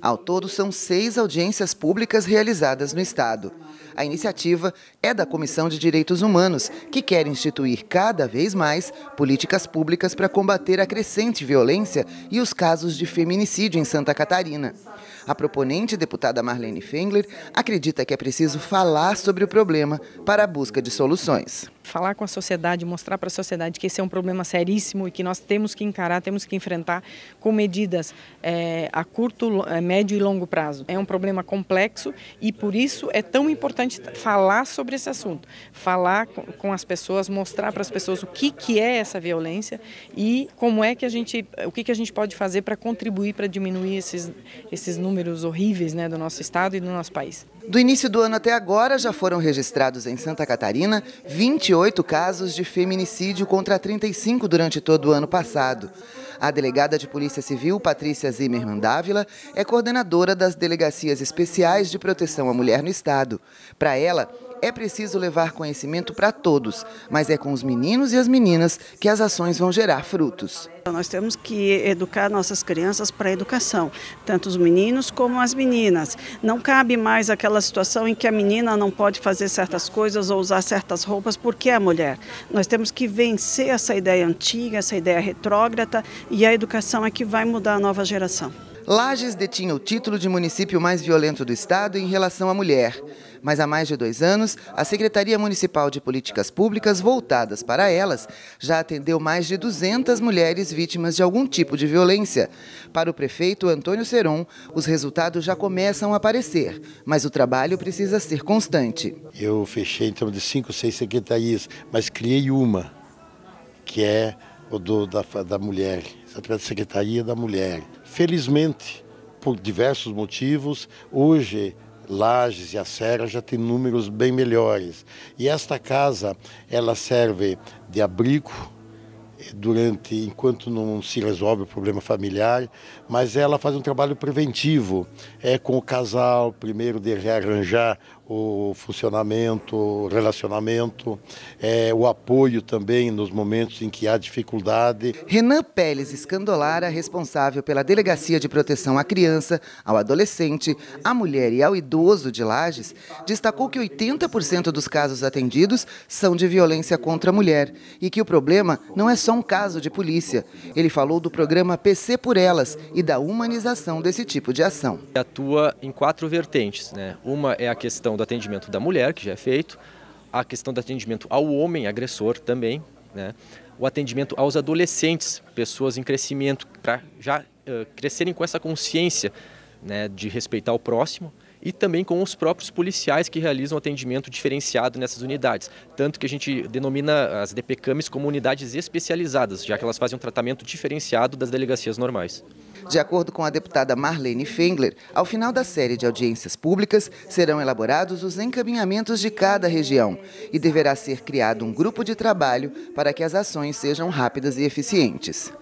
Ao todo, são seis audiências públicas realizadas no Estado. A iniciativa é da Comissão de Direitos Humanos, que quer instituir cada vez mais políticas públicas para combater a crescente violência e os casos de feminicídio em Santa Catarina. A proponente, deputada Marlene Fengler, acredita que é preciso falar sobre o problema para a busca de soluções. Falar com a sociedade, mostrar para a sociedade que esse é um problema seríssimo e que nós temos que encarar, temos que enfrentar com medidas é, a curto, eh, médio e longo prazo. É um problema complexo e por isso é tão importante falar sobre esse assunto, falar com as pessoas, mostrar para as pessoas o que, que é essa violência e como é que a gente, o que, que a gente pode fazer para contribuir para diminuir esses, esses números números horríveis né, do nosso estado e do nosso país. Do início do ano até agora, já foram registrados em Santa Catarina 28 casos de feminicídio contra 35 durante todo o ano passado. A delegada de Polícia Civil, Patrícia Zimmermann Dávila, é coordenadora das Delegacias Especiais de Proteção à Mulher no Estado. Para ela, é preciso levar conhecimento para todos, mas é com os meninos e as meninas que as ações vão gerar frutos. Nós temos que educar nossas crianças para a educação, tanto os meninos como as meninas. Não cabe mais aquela situação em que a menina não pode fazer certas coisas ou usar certas roupas porque é mulher. Nós temos que vencer essa ideia antiga, essa ideia retrógrada e a educação é que vai mudar a nova geração. Lages detinha o título de município mais violento do estado em relação à mulher. Mas há mais de dois anos, a Secretaria Municipal de Políticas Públicas voltadas para elas já atendeu mais de 200 mulheres vítimas de algum tipo de violência. Para o prefeito Antônio Seron, os resultados já começam a aparecer, mas o trabalho precisa ser constante. Eu fechei então de cinco, seis secretarias, mas criei uma, que é o do, da, da mulher através da Secretaria da Mulher. Felizmente, por diversos motivos, hoje Lages e a Serra já tem números bem melhores. E esta casa, ela serve de abrigo eh, durante enquanto não se resolve o problema familiar, mas ela faz um trabalho preventivo, é com o casal primeiro de rearranjar o funcionamento, o relacionamento, é, o apoio também nos momentos em que há dificuldade. Renan Pérez Escandolara, responsável pela Delegacia de Proteção à Criança, ao Adolescente, à Mulher e ao Idoso de Lages, destacou que 80% dos casos atendidos são de violência contra a mulher e que o problema não é só um caso de polícia. Ele falou do programa PC por Elas e da humanização desse tipo de ação. Atua em quatro vertentes. Né? Uma é a questão do atendimento da mulher, que já é feito, a questão do atendimento ao homem agressor também, né? o atendimento aos adolescentes, pessoas em crescimento, para já uh, crescerem com essa consciência né, de respeitar o próximo e também com os próprios policiais que realizam atendimento diferenciado nessas unidades. Tanto que a gente denomina as DPCAMs como unidades especializadas, já que elas fazem um tratamento diferenciado das delegacias normais. De acordo com a deputada Marlene Fengler, ao final da série de audiências públicas serão elaborados os encaminhamentos de cada região e deverá ser criado um grupo de trabalho para que as ações sejam rápidas e eficientes.